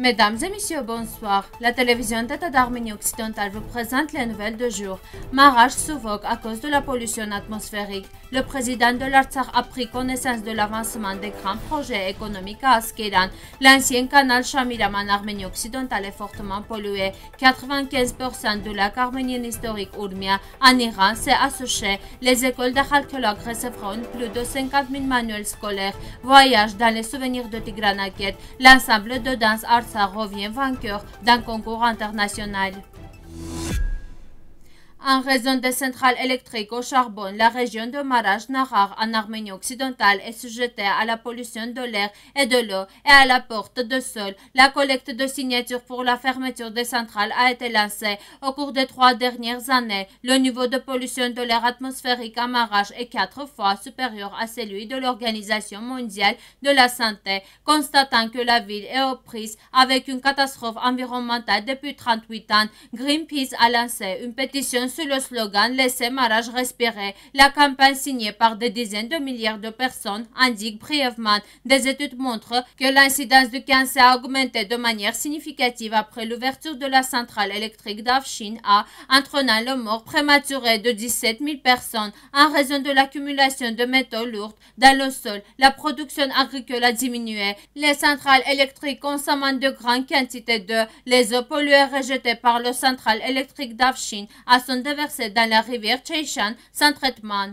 Mesdames et messieurs, bonsoir. La télévision d'État d'Arménie occidentale vous présente les nouvelles de jour. marrage s'évoque à cause de la pollution atmosphérique. Le président de l'Artsakh a pris connaissance de l'avancement des grands projets économiques à Askeran. L'ancien canal Shamiraman en Arménie occidentale est fortement pollué. 95% du lac arménien historique Urmia en Iran s'est asséché. Les écoles d'archéologues recevront plus de 50 000 manuels scolaires. Voyage dans les souvenirs de Tigranaket. L'ensemble de danse art ça revient vainqueur d'un concours international. En raison des centrales électriques au charbon, la région de Maraj Nahar en Arménie occidentale est sujetée à la pollution de l'air et de l'eau et à la porte de sol. La collecte de signatures pour la fermeture des centrales a été lancée au cours des trois dernières années. Le niveau de pollution de l'air atmosphérique à Maraj est quatre fois supérieur à celui de l'Organisation mondiale de la santé, constatant que la ville est aux prises avec une catastrophe environnementale depuis 38 ans. Greenpeace a lancé une pétition sous le slogan Laissez marrage respirer. La campagne signée par des dizaines de milliards de personnes indique brièvement des études montrent que l'incidence du cancer a augmenté de manière significative après l'ouverture de la centrale électrique d'Afshin entraînant le mort prématuré de 17 000 personnes en raison de l'accumulation de métaux lourds dans le sol. La production agricole a diminué. Les centrales électriques consomment de grandes quantités de les eaux polluées rejetées par le centrale électrique d'Afshin à son verser dans la rivière Cheishan sans traitement.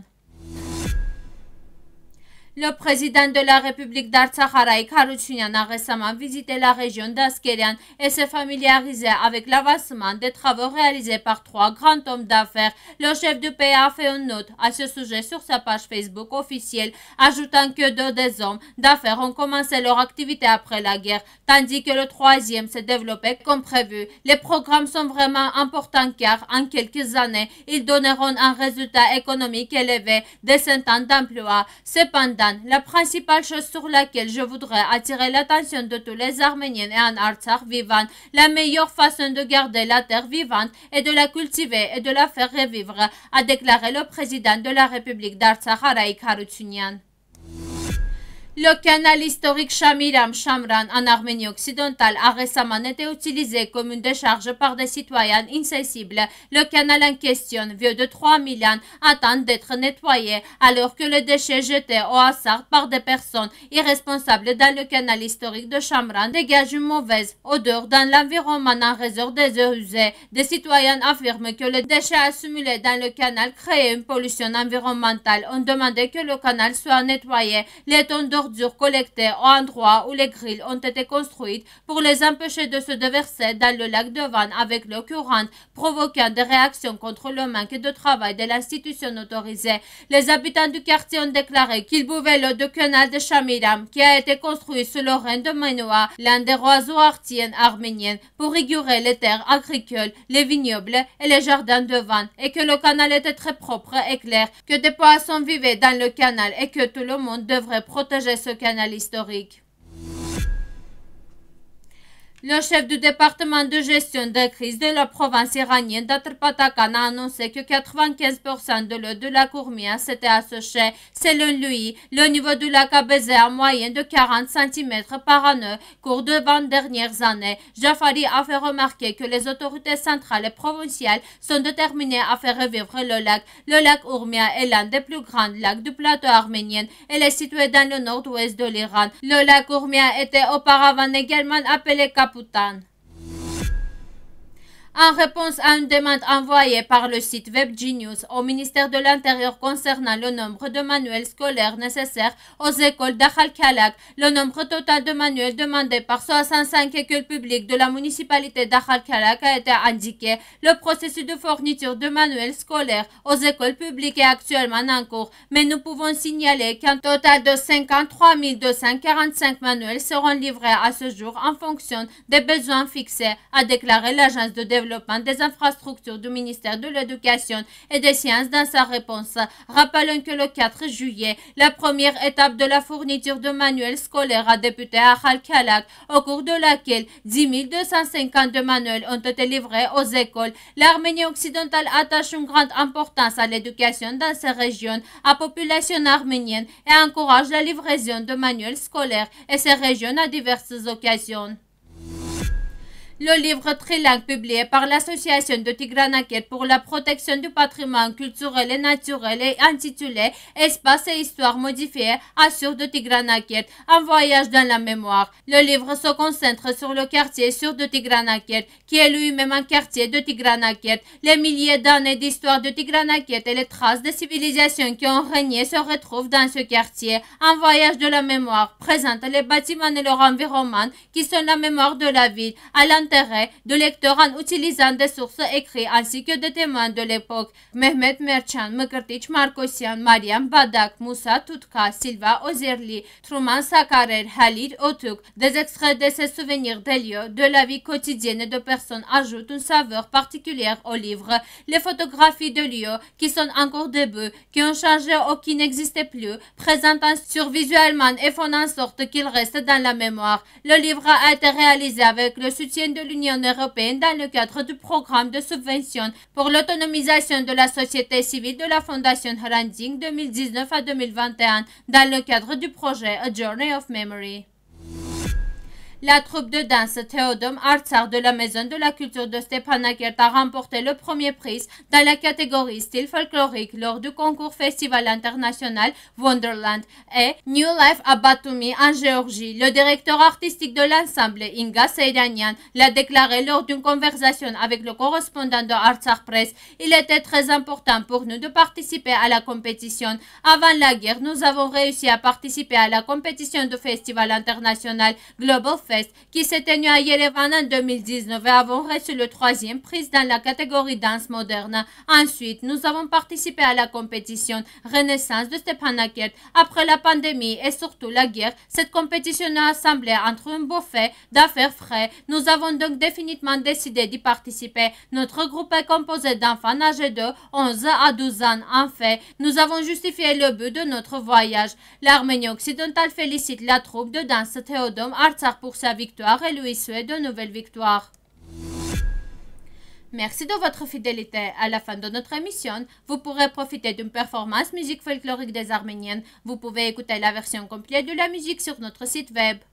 Le président de la République d'Artsakh, Karouchunian, a récemment visité la région d'Askerian et s'est familiarisé avec l'avancement des travaux réalisés par trois grands hommes d'affaires. Le chef du pays a fait une note à ce sujet sur sa page Facebook officielle, ajoutant que deux des hommes d'affaires ont commencé leur activité après la guerre, tandis que le troisième s'est développé comme prévu. Les programmes sont vraiment importants car en quelques années, ils donneront un résultat économique élevé, des centaines d'emplois. Cependant, la principale chose sur laquelle je voudrais attirer l'attention de tous les Arméniens et en Artsakh vivant. La meilleure façon de garder la terre vivante est de la cultiver et de la faire revivre, a déclaré le président de la République d'Artsakh, Araïk le canal historique Shamiram Shamran en Arménie occidentale a récemment été utilisé comme une décharge par des citoyens insensibles. Le canal en question, vieux de 3000 ans, attend d'être nettoyé alors que les déchets jetés au hasard par des personnes irresponsables dans le canal historique de Shamran dégagent une mauvaise odeur dans l'environnement en raison des eaux usées. Des citoyens affirment que les déchets accumulés dans le canal créent une pollution environnementale. On demandait que le canal soit nettoyé. Les tondeurs ordures collectées au endroit où les grilles ont été construites pour les empêcher de se déverser dans le lac de Vannes avec le courant, provoquant des réactions contre le manque de travail de l'institution autorisée. Les habitants du quartier ont déclaré qu'ils buvaient l'eau du canal de Chamiram, qui a été construit sous le règne de Manoa, l'un des rois artiens arméniens, pour réguler les terres agricoles, les vignobles et les jardins de Vannes, et que le canal était très propre et clair, que des poissons vivaient dans le canal et que tout le monde devrait protéger ce canal historique le chef du département de gestion des crises de la province iranienne d'Atrpatakan a annoncé que 95% de l'eau de la Courmia s'était asséchée. Selon lui, le niveau du lac a baissé en moyenne de 40 cm par an Au cours de 20 dernières années. Jafari a fait remarquer que les autorités centrales et provinciales sont déterminées à faire revivre le lac. Le lac Urmia est l'un des plus grands lacs du plateau arménien. Il est situé dans le nord-ouest de l'Iran. Le lac Urmia était auparavant également appelé Kaputan en réponse à une demande envoyée par le site Genius au ministère de l'Intérieur concernant le nombre de manuels scolaires nécessaires aux écoles d'Akhalkalak, le nombre total de manuels demandés par 65 écoles publiques de la municipalité d'Akhalkalak a été indiqué. Le processus de fourniture de manuels scolaires aux écoles publiques est actuellement en cours, mais nous pouvons signaler qu'un total de 53 245 manuels seront livrés à ce jour en fonction des besoins fixés, a déclaré l'agence de développement des infrastructures du ministère de l'Éducation et des Sciences dans sa réponse. Rappelons que le 4 juillet, la première étape de la fourniture de manuels scolaires a débuté à Khalkhalak, au cours de laquelle 10 de manuels ont été livrés aux écoles. L'Arménie occidentale attache une grande importance à l'éducation dans ces régions à population arménienne et encourage la livraison de manuels scolaires et ces régions à diverses occasions. Le livre trilingue publié par l'Association de Tigranaket pour la protection du patrimoine culturel et naturel est intitulé Espace et histoire modifiée, assure de Tigranaket, un voyage dans la mémoire. Le livre se concentre sur le quartier sur de Tigranaket, qui est lui-même un quartier de Tigranaket. Les milliers d'années d'histoire de Tigranaket et les traces des civilisations qui ont régné se retrouvent dans ce quartier. Un voyage de la mémoire présente les bâtiments et leur environnement qui sont la mémoire de la ville de lecteurs en utilisant des sources écrites ainsi que des témoins de l'époque. Mehmet Merchan, Mkrtich Markosian, Mariam Badak, Moussa Tutka, Silva Ozerli, Truman Sakarer, Halid Otuk. Des extraits de ses souvenirs des lieux, de la vie quotidienne de personnes ajoutent une saveur particulière au livre. Les photographies de lieux qui sont encore debout, qui ont changé ou qui n'existaient plus, présentent un survisuellement et font en sorte qu'ils restent dans la mémoire. Le livre a été réalisé avec le soutien de de l'Union européenne dans le cadre du programme de subvention pour l'autonomisation de la société civile de la Fondation Hranzing 2019 à 2021 dans le cadre du projet A Journey of Memory. La troupe de danse Théodome Artsar de la Maison de la Culture de Stepanakert a remporté le premier prix dans la catégorie style folklorique lors du concours Festival international Wonderland et New Life à Batumi en Géorgie. Le directeur artistique de l'ensemble, Inga Seydanian, l'a déclaré lors d'une conversation avec le correspondant de Artsar Press. Il était très important pour nous de participer à la compétition. Avant la guerre, nous avons réussi à participer à la compétition du Festival international Global Fest qui s'est tenu à Yerevan en 2019 et avons reçu le troisième prix dans la catégorie danse moderne. Ensuite, nous avons participé à la compétition Renaissance de Stepanakert. Après la pandémie et surtout la guerre, cette compétition a assemblé entre un beau fait d'affaires frais. Nous avons donc définitivement décidé d'y participer. Notre groupe est composé d'enfants âgés de 11 à 12 ans. En fait, nous avons justifié le but de notre voyage. L'Arménie occidentale félicite la troupe de danse Théodome Artsar pour sa victoire et lui souhaite de nouvelles victoires. Merci de votre fidélité. À la fin de notre émission, vous pourrez profiter d'une performance musique folklorique des Arméniennes. Vous pouvez écouter la version complète de la musique sur notre site web.